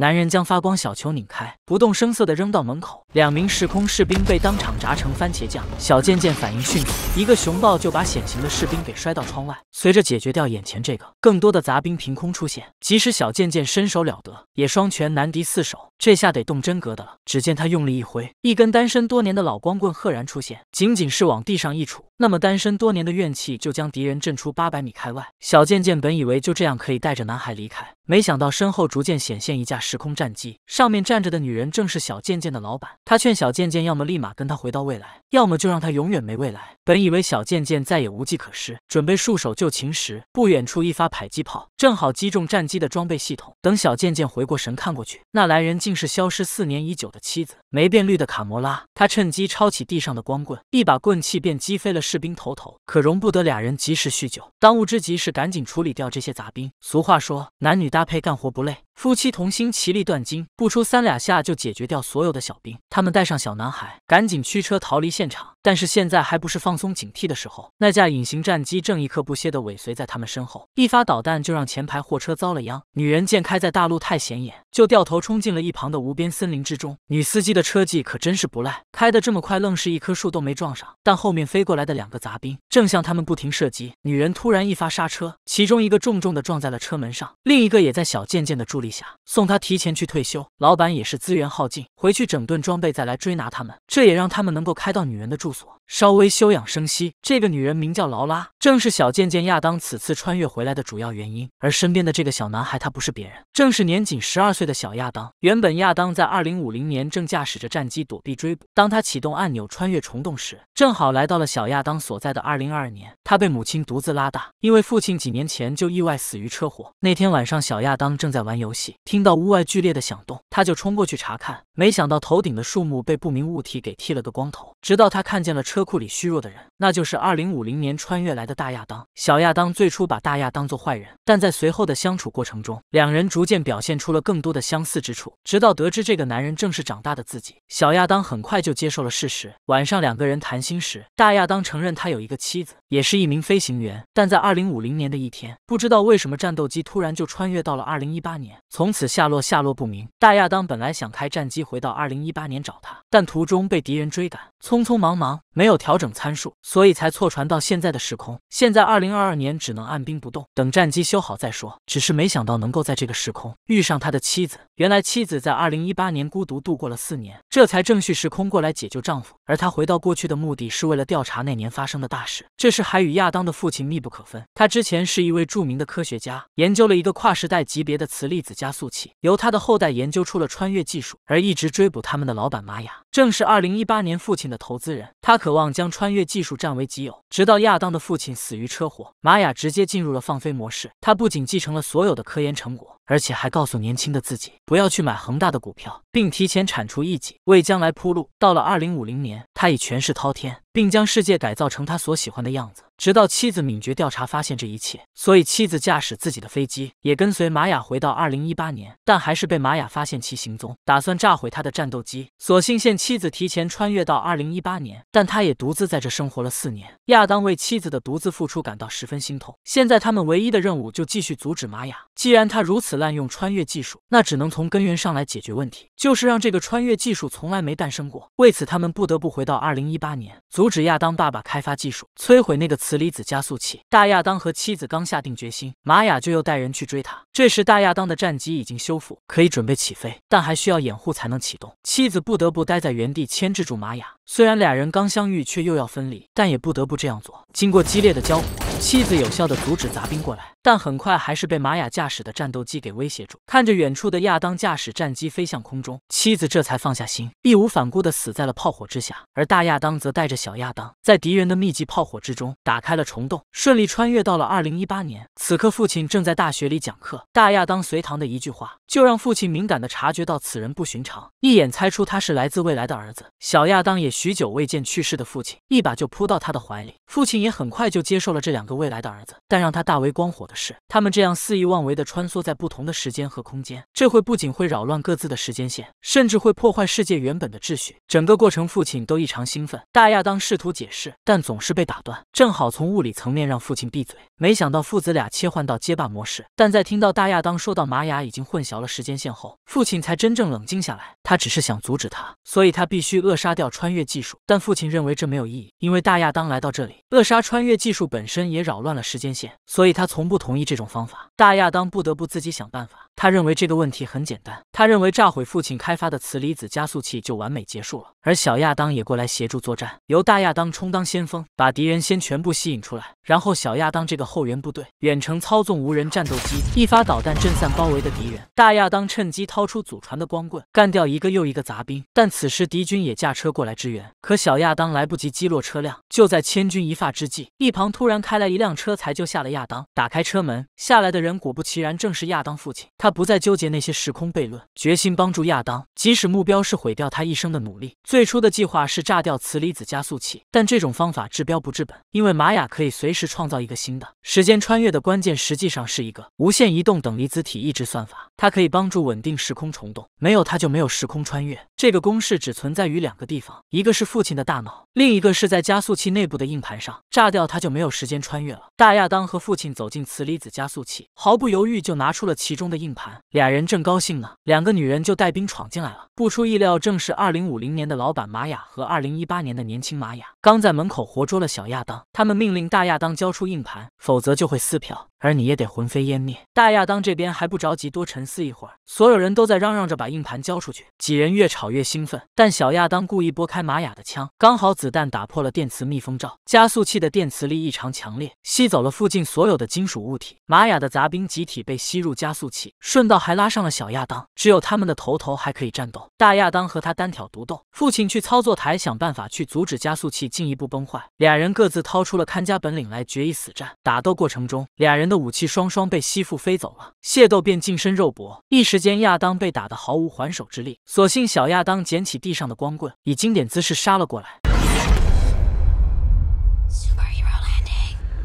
男人将发光小球拧开，不动声色地扔到门口。两名时空士兵被当场炸成番茄酱。小贱贱反应迅速，一个熊抱就把显形的士兵给摔到窗外。随着解决掉眼前这个，更多的杂兵凭空出现。即使小贱贱身手了得，也双拳难敌四手。这下得动真格的了。只见他用力一挥，一根单身多年的老光棍赫然出现。仅仅是往地上一杵，那么单身多年的怨气就将敌人震出八百米开外。小贱贱本以为就这样可以带着男孩离开，没想到身后逐渐显现一架时空战机，上面站着的女人正是小贱贱的老板。他劝小贱贱，要么立马跟他回到未来，要么就让他永远没未来。本以为小贱贱再也无计可施，准备束手就擒时，不远处一发迫击炮正好击中战机的装备系统。等小贱贱回过神看过去，那来人竟。竟是消失四年已久的妻子，没变绿的卡摩拉。他趁机抄起地上的光棍，一把棍气便击飞了士兵头头。可容不得俩人及时叙旧，当务之急是赶紧处理掉这些杂兵。俗话说，男女搭配干活不累。夫妻同心，其利断金。不出三两下就解决掉所有的小兵，他们带上小男孩，赶紧驱车逃离现场。但是现在还不是放松警惕的时候，那架隐形战机正一刻不歇地尾随在他们身后，一发导弹就让前排货车遭了殃。女人见开在大路太显眼，就掉头冲进了一旁的无边森林之中。女司机的车技可真是不赖，开得这么快，愣是一棵树都没撞上。但后面飞过来的两个杂兵正向他们不停射击，女人突然一发刹车，其中一个重重地撞在了车门上，另一个也在小贱贱的助力。送他提前去退休，老板也是资源耗尽，回去整顿装备再来追拿他们，这也让他们能够开到女人的住所，稍微休养生息。这个女人名叫劳拉，正是小贱贱亚当此次穿越回来的主要原因。而身边的这个小男孩，他不是别人，正是年仅十二岁的小亚当。原本亚当在二零五零年正驾驶着战机躲避追捕，当他启动按钮穿越虫洞时，正好来到了小亚当所在的二零二二年。他被母亲独自拉大，因为父亲几年前就意外死于车祸。那天晚上，小亚当正在玩游戏。听到屋外剧烈的响动，他就冲过去查看。没想到头顶的树木被不明物体给剃了个光头。直到他看见了车库里虚弱的人，那就是2050年穿越来的大亚当。小亚当最初把大亚当做坏人，但在随后的相处过程中，两人逐渐表现出了更多的相似之处。直到得知这个男人正是长大的自己，小亚当很快就接受了事实。晚上两个人谈心时，大亚当承认他有一个妻子，也是一名飞行员。但在2050年的一天，不知道为什么战斗机突然就穿越到了2018年，从此下落下落不明。大亚当本来想开战机。回到二零一八年找他，但途中被敌人追赶，匆匆忙忙没有调整参数，所以才错传到现在的时空。现在二零二二年只能按兵不动，等战机修好再说。只是没想到能够在这个时空遇上他的妻子。原来妻子在二零一八年孤独度过了四年，这才正续时空过来解救丈夫。而他回到过去的目的是为了调查那年发生的大事，这事还与亚当的父亲密不可分。他之前是一位著名的科学家，研究了一个跨时代级别的磁粒子加速器，由他的后代研究出了穿越技术，而一。一直追捕他们的老板玛雅，正是2018年父亲的投资人。他渴望将穿越技术占为己有。直到亚当的父亲死于车祸，玛雅直接进入了放飞模式。他不仅继承了所有的科研成果。而且还告诉年轻的自己不要去买恒大的股票，并提前铲除异己，为将来铺路。到了二零五零年，他已权势滔天，并将世界改造成他所喜欢的样子。直到妻子敏觉调查发现这一切，所以妻子驾驶自己的飞机，也跟随玛雅回到二零一八年，但还是被玛雅发现其行踪，打算炸毁他的战斗机。所幸现妻子提前穿越到二零一八年，但他也独自在这生活了四年。亚当为妻子的独自付出感到十分心痛。现在他们唯一的任务就继续阻止玛雅，既然他如此。滥用穿越技术，那只能从根源上来解决问题，就是让这个穿越技术从来没诞生过。为此，他们不得不回到二零一八年，阻止亚当爸爸开发技术，摧毁那个磁离子加速器。大亚当和妻子刚下定决心，玛雅就又带人去追他。这时，大亚当的战机已经修复，可以准备起飞，但还需要掩护才能启动。妻子不得不待在原地牵制住玛雅。虽然俩人刚相遇，却又要分离，但也不得不这样做。经过激烈的交火，妻子有效地阻止杂兵过来，但很快还是被玛雅驾驶的战斗机。给威胁住，看着远处的亚当驾驶战机飞向空中，妻子这才放下心，义无反顾的死在了炮火之下。而大亚当则带着小亚当，在敌人的密集炮火之中打开了虫洞，顺利穿越到了二零一八年。此刻，父亲正在大学里讲课。大亚当随堂的一句话，就让父亲敏感的察觉到此人不寻常，一眼猜出他是来自未来的儿子。小亚当也许久未见去世的父亲，一把就扑到他的怀里。父亲也很快就接受了这两个未来的儿子。但让他大为光火的是，他们这样肆意妄为的穿梭在不不同的时间和空间，这会不仅会扰乱各自的时间线，甚至会破坏世界原本的秩序。整个过程，父亲都异常兴奋。大亚当试图解释，但总是被打断。正好从物理层面让父亲闭嘴。没想到父子俩切换到街霸模式，但在听到大亚当说到玛雅已经混淆了时间线后，父亲才真正冷静下来。他只是想阻止他，所以他必须扼杀掉穿越技术。但父亲认为这没有意义，因为大亚当来到这里，扼杀穿越技术本身也扰乱了时间线，所以他从不同意这种方法。大亚当不得不自己想。想办法。他认为这个问题很简单，他认为炸毁父亲开发的磁离子加速器就完美结束了。而小亚当也过来协助作战，由大亚当充当先锋，把敌人先全部吸引出来，然后小亚当这个后援部队远程操纵无人战斗机，一发导弹震散包围的敌人。大亚当趁机掏出祖传的光棍，干掉一个又一个杂兵。但此时敌军也驾车过来支援，可小亚当来不及击落车辆。就在千钧一发之际，一旁突然开来一辆车，才救下了亚当。打开车门下来的人，果不其然正是亚当父亲。他。不再纠结那些时空悖论，决心帮助亚当，即使目标是毁掉他一生的努力。最初的计划是炸掉磁离子加速器，但这种方法治标不治本，因为玛雅可以随时创造一个新的。时间穿越的关键实际上是一个无限移动等离子体抑制算法，它可以帮助稳定时空虫洞。没有它，就没有时空穿越。这个公式只存在于两个地方，一个是父亲的大脑，另一个是在加速器内部的硬盘上。炸掉它，就没有时间穿越了。大亚当和父亲走进磁离子加速器，毫不犹豫就拿出了其中的硬盘。俩人正高兴呢，两个女人就带兵闯进来了。不出意料，正是2050年的老板玛雅和2018年的年轻玛雅，刚在门口活捉了小亚当。他们命令大亚当交出硬盘，否则就会撕票。而你也得魂飞烟灭。大亚当这边还不着急，多沉思一会儿。所有人都在嚷嚷着把硬盘交出去。几人越吵越兴奋，但小亚当故意拨开玛雅的枪，刚好子弹打破了电磁密封罩。加速器的电磁力异常强烈，吸走了附近所有的金属物体。玛雅的杂兵集体被吸入加速器，顺道还拉上了小亚当。只有他们的头头还可以战斗。大亚当和他单挑独斗。父亲去操作台想办法去阻止加速器进一步崩坏。俩人各自掏出了看家本领来决一死战。打斗过程中，俩人。的武器双双被吸附飞走了，械斗便近身肉搏，一时间亚当被打得毫无还手之力。所幸小亚当捡起地上的光棍，以经典姿势杀了过来。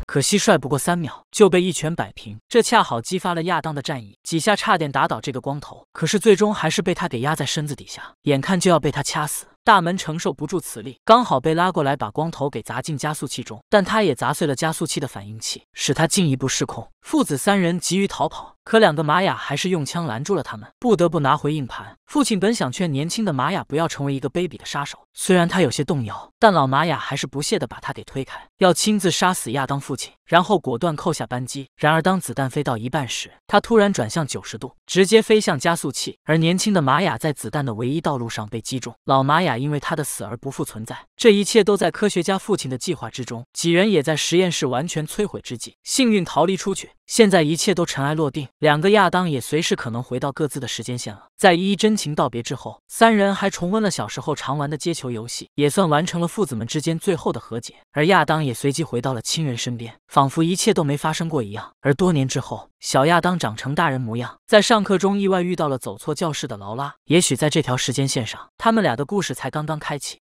可惜帅不过三秒，就被一拳摆平。这恰好激发了亚当的战意，几下差点打倒这个光头，可是最终还是被他给压在身子底下，眼看就要被他掐死。大门承受不住磁力，刚好被拉过来，把光头给砸进加速器中，但他也砸碎了加速器的反应器，使他进一步失控。父子三人急于逃跑，可两个玛雅还是用枪拦住了他们，不得不拿回硬盘。父亲本想劝年轻的玛雅不要成为一个卑鄙的杀手，虽然他有些动摇，但老玛雅还是不屑的把他给推开，要亲自杀死亚当父亲，然后果断扣下扳机。然而当子弹飞到一半时，他突然转向九十度，直接飞向加速器，而年轻的玛雅在子弹的唯一道路上被击中。老玛雅因为他的死而不复存在，这一切都在科学家父亲的计划之中。几人也在实验室完全摧毁之际，幸运逃离出去。现在一切都尘埃落定，两个亚当也随时可能回到各自的时间线了。在依依真情道别之后，三人还重温了小时候常玩的接球游戏，也算完成了父子们之间最后的和解。而亚当也随即回到了亲人身边，仿佛一切都没发生过一样。而多年之后，小亚当长成大人模样，在上课中意外遇到了走错教室的劳拉。也许在这条时间线上，他们俩的故事才刚刚开启。